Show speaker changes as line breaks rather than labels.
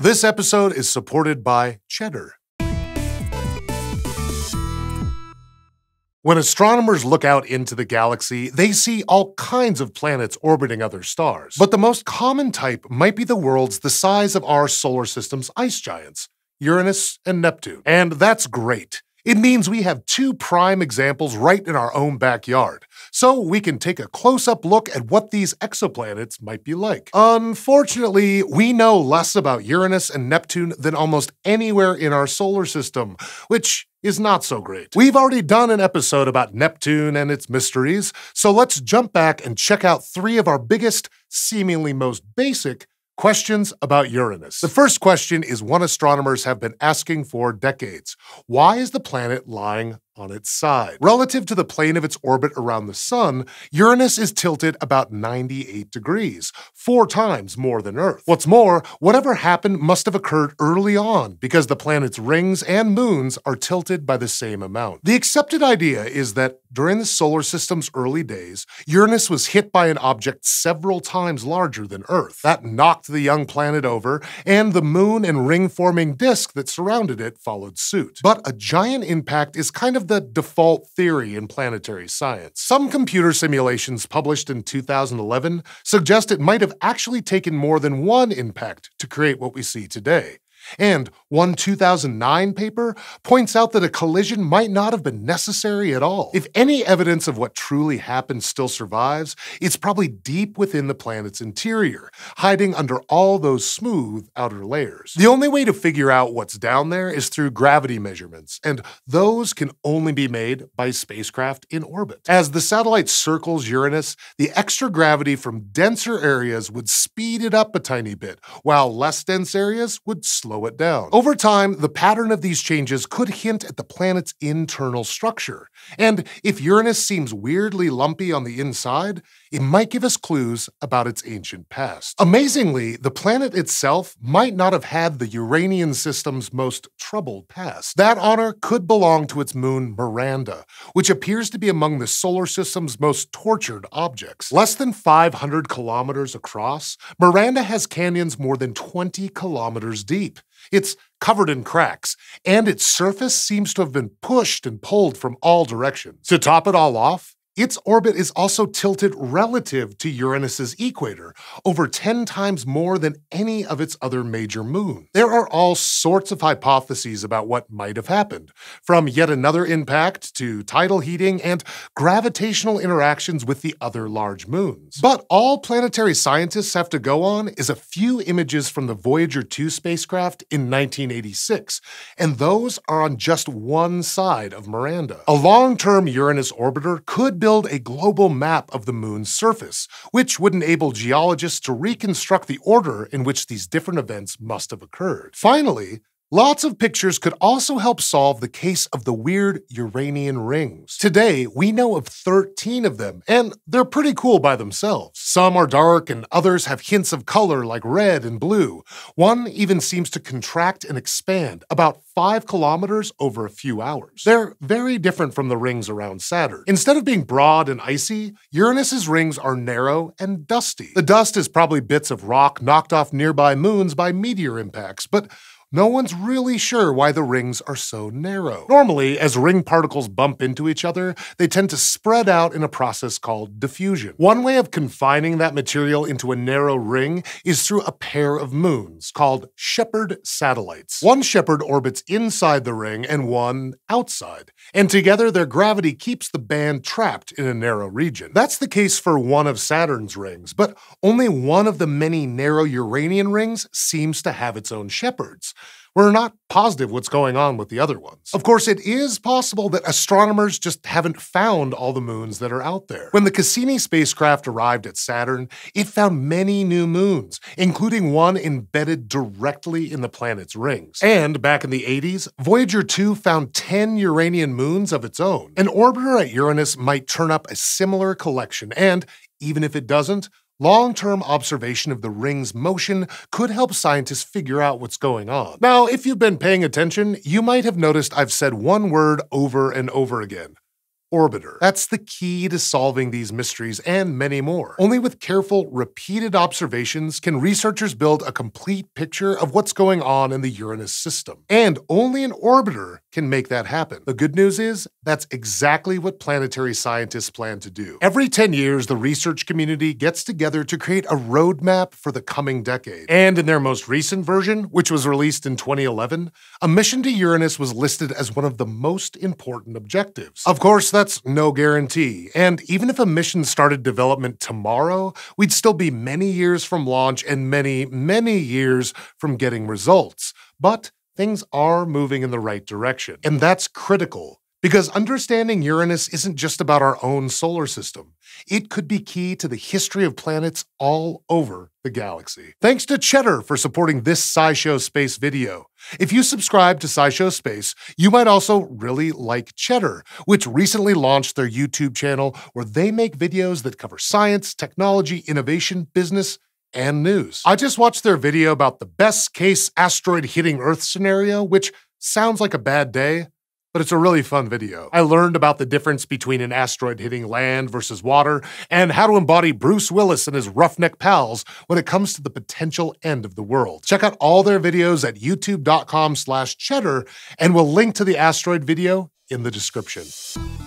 This episode is supported by Cheddar. When astronomers look out into the galaxy, they see all kinds of planets orbiting other stars. But the most common type might be the worlds the size of our solar system's ice giants, Uranus and Neptune. And that's great. It means we have two prime examples right in our own backyard, so we can take a close-up look at what these exoplanets might be like. Unfortunately, we know less about Uranus and Neptune than almost anywhere in our solar system, which is not so great. We've already done an episode about Neptune and its mysteries, so let's jump back and check out three of our biggest, seemingly most basic, Questions about Uranus. The first question is one astronomers have been asking for decades Why is the planet lying on its side. Relative to the plane of its orbit around the Sun, Uranus is tilted about 98 degrees, four times more than Earth. What's more, whatever happened must have occurred early on because the planet's rings and moons are tilted by the same amount. The accepted idea is that during the solar system's early days, Uranus was hit by an object several times larger than Earth. That knocked the young planet over, and the moon and ring forming disk that surrounded it followed suit. But a giant impact is kind of the default theory in planetary science. Some computer simulations published in 2011 suggest it might have actually taken more than one impact to create what we see today. And one 2009 paper points out that a collision might not have been necessary at all. If any evidence of what truly happened still survives, it's probably deep within the planet's interior, hiding under all those smooth outer layers. The only way to figure out what's down there is through gravity measurements, and those can only be made by spacecraft in orbit. As the satellite circles Uranus, the extra gravity from denser areas would speed it up a tiny bit, while less dense areas would slow slow it down. Over time, the pattern of these changes could hint at the planet's internal structure. And if Uranus seems weirdly lumpy on the inside, it might give us clues about its ancient past. Amazingly, the planet itself might not have had the Uranian system's most troubled past. That honor could belong to its moon Miranda, which appears to be among the solar system's most tortured objects. Less than 500 kilometers across, Miranda has canyons more than 20 kilometers deep, it's covered in cracks, and its surface seems to have been pushed and pulled from all directions. To top it all off, its orbit is also tilted relative to Uranus's equator, over 10 times more than any of its other major moons. There are all sorts of hypotheses about what might have happened, from yet another impact to tidal heating and gravitational interactions with the other large moons. But all planetary scientists have to go on is a few images from the Voyager 2 spacecraft in 1986, and those are on just one side of Miranda. A long-term Uranus orbiter could build build a global map of the moon's surface, which would enable geologists to reconstruct the order in which these different events must have occurred. Finally, Lots of pictures could also help solve the case of the weird Uranian rings. Today, we know of 13 of them, and they're pretty cool by themselves. Some are dark, and others have hints of color like red and blue. One even seems to contract and expand about 5 kilometers over a few hours. They're very different from the rings around Saturn. Instead of being broad and icy, Uranus's rings are narrow and dusty. The dust is probably bits of rock knocked off nearby moons by meteor impacts, but no one's really sure why the rings are so narrow. Normally, as ring particles bump into each other, they tend to spread out in a process called diffusion. One way of confining that material into a narrow ring is through a pair of moons called Shepherd satellites. One Shepherd orbits inside the ring and one outside, and together their gravity keeps the band trapped in a narrow region. That's the case for one of Saturn's rings, but only one of the many narrow Uranian rings seems to have its own Shepherds. We're not positive what's going on with the other ones. Of course, it is possible that astronomers just haven't found all the moons that are out there. When the Cassini spacecraft arrived at Saturn, it found many new moons, including one embedded directly in the planet's rings. And back in the 80s, Voyager 2 found 10 Uranian moons of its own. An orbiter at Uranus might turn up a similar collection, and even if it doesn't, Long term observation of the ring's motion could help scientists figure out what's going on. Now, if you've been paying attention, you might have noticed I've said one word over and over again orbiter. That's the key to solving these mysteries and many more. Only with careful, repeated observations can researchers build a complete picture of what's going on in the Uranus system. And only an orbiter can make that happen. The good news is, that's exactly what planetary scientists plan to do. Every 10 years, the research community gets together to create a roadmap for the coming decade. And in their most recent version, which was released in 2011, a mission to Uranus was listed as one of the most important objectives. Of course, that's no guarantee. And even if a mission started development tomorrow, we'd still be many years from launch and many, many years from getting results. But things are moving in the right direction. And that's critical because understanding Uranus isn't just about our own solar system, it could be key to the history of planets all over the galaxy. Thanks to Cheddar for supporting this SciShow Space video. If you subscribe to SciShow Space, you might also really like Cheddar, which recently launched their YouTube channel where they make videos that cover science, technology, innovation, business, and news. I just watched their video about the best case asteroid hitting Earth scenario, which sounds like a bad day but it's a really fun video. I learned about the difference between an asteroid hitting land versus water, and how to embody Bruce Willis and his roughneck pals when it comes to the potential end of the world. Check out all their videos at youtube.com slash cheddar, and we'll link to the asteroid video in the description.